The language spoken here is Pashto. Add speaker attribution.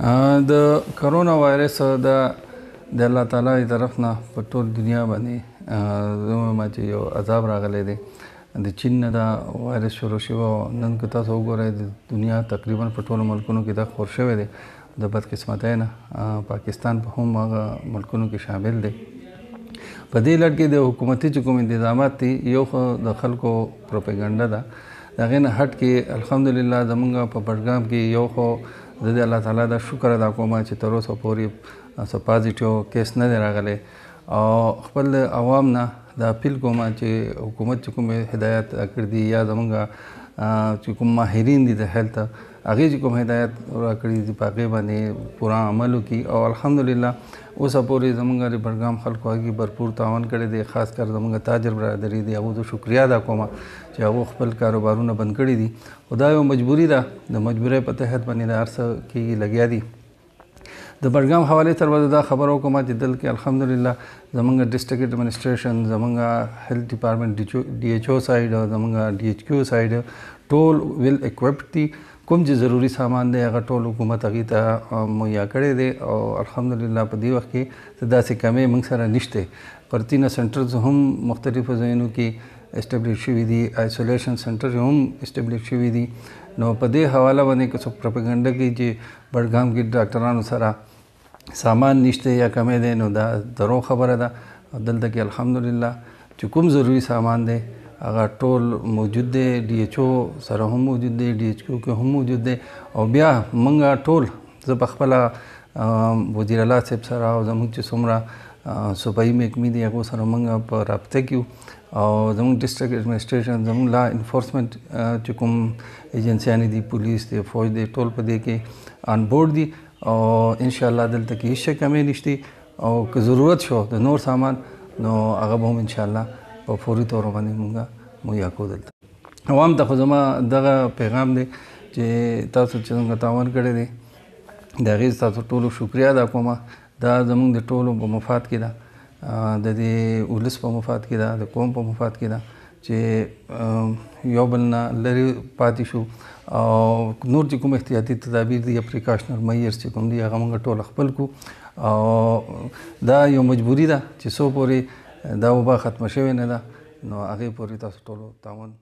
Speaker 1: د کرونا وایرس د د الله تعالی طرف نه په ټول دنیا باندې زموږ ما چې یو عذاب راغلی دی د چین نه دا وایرس شروع شوی او نن که تاسو وګورئ د دنیا تقریبا په ټولو ملکونو کې دا خور شوی دی د بدقسمتۍ نه پاکستان په هم هغه ملکونو کې شامل دی په دې لړ کې د حکومتي چې کوم انتظامات دي یو خو د خلکو پروپاګاندا ده دا غین هټ کې الحمدلله زمونږ په پټګام کې یو خو زه د الله تعالی دا شکر ادا کوم چې تر اوسه پورې څه پازیټیو کیس نه دی راغلی او خپل عوام نه دا اپیل کوم چې حکومت چې کوم هدایت کړی دي یا زمونږ چې کوم ماهرین دي د هیلت هغه چې کوم هدایت را کړی دي په هغه باندې پورا عمل وکي او الحمدلله اوس پورې زمونږ د برګام خلکو هغه بھرپور تعاون کړی دی خاص کر زمونږ تاجر برادری دی هغه ته شکریا ادا کوم چې هغه خپل کاروبارونه بند کړی دي خدای یو مجبوری ده د مجبورۍ په تحت باندې د ارسه کې لګیا دي د برګام حواله تر وړاندې دا خبرو کوم چې دل کې الحمدلله زمونږ ډیسټریکټ اډمنستریشن زمونږ هیلث ډپارټمنټ ډي ایچ او سایډ او زمونږ ډي ایچ کیو سایډ ټول ویل اکوپډ دي کوم چې ضروری سامان دی هغه ټول حکومت هغه ته مهیا کړی دی او الحمدلله په دې وخت کې داسې کمې موږ سره نشته پرتینه سنټرز هم مختلفو ځایونو کې اسټابلیش شوي دي آیسولیشن سنټر هم اسټابلیش شوي دي نو په دې حواله باندې که څوک پروپاګاندا کې چې بډګام کې ډاکټرانو سره سامان نشته یا کمې دی نو دا درو خبره ده دلته کې الحمدلله چې کوم ضروری سامان دی هغه ټول موجود دی ډي ایچ او سره هم موجود دی ډي ایچ او کې هم موجود دی او بیا منګه ټول زه په خپل وزیر اعلی صاحب سره او زموږ چې څومره صوبایي محکمې دي هغو سره موږ په رابطه کې او زموږ ډسټرکټ ایڈمنسټریشن زموږ لا انفورسمنت چې کوم ایجنسیانې دي پولیس دی فوج دی ټول په دې کې آن بورډ دي او ان شاء الله دلته کې هیڅ کمی نشتی او که ضرورت شو د نور سامان نو هغه به هم ان شاء الله په فوري تور باندې مونږه مهیا کو دلته عوام ته خو زما دغه پیغام دی چې تاسو چې څنګه تاوان کړی دی د هغې تاسو ټولو شکریا ادا کوم دا زمونږ د ټولو په مفاد کې ده د دې ولس په مفاد کې ده د قوم په مفاد کې ده چې یو بل نه لرې پاتې شو او نور چې کوم احتیاطي تدابیر دي یا پریکاشنل میرز چې کوم دي هغه موږ ټول خپل کو او دا یو مجبوری ده چې سو پورې دا وبا ختم شوی نه ده نو هغه پورې تاسو ټول تاون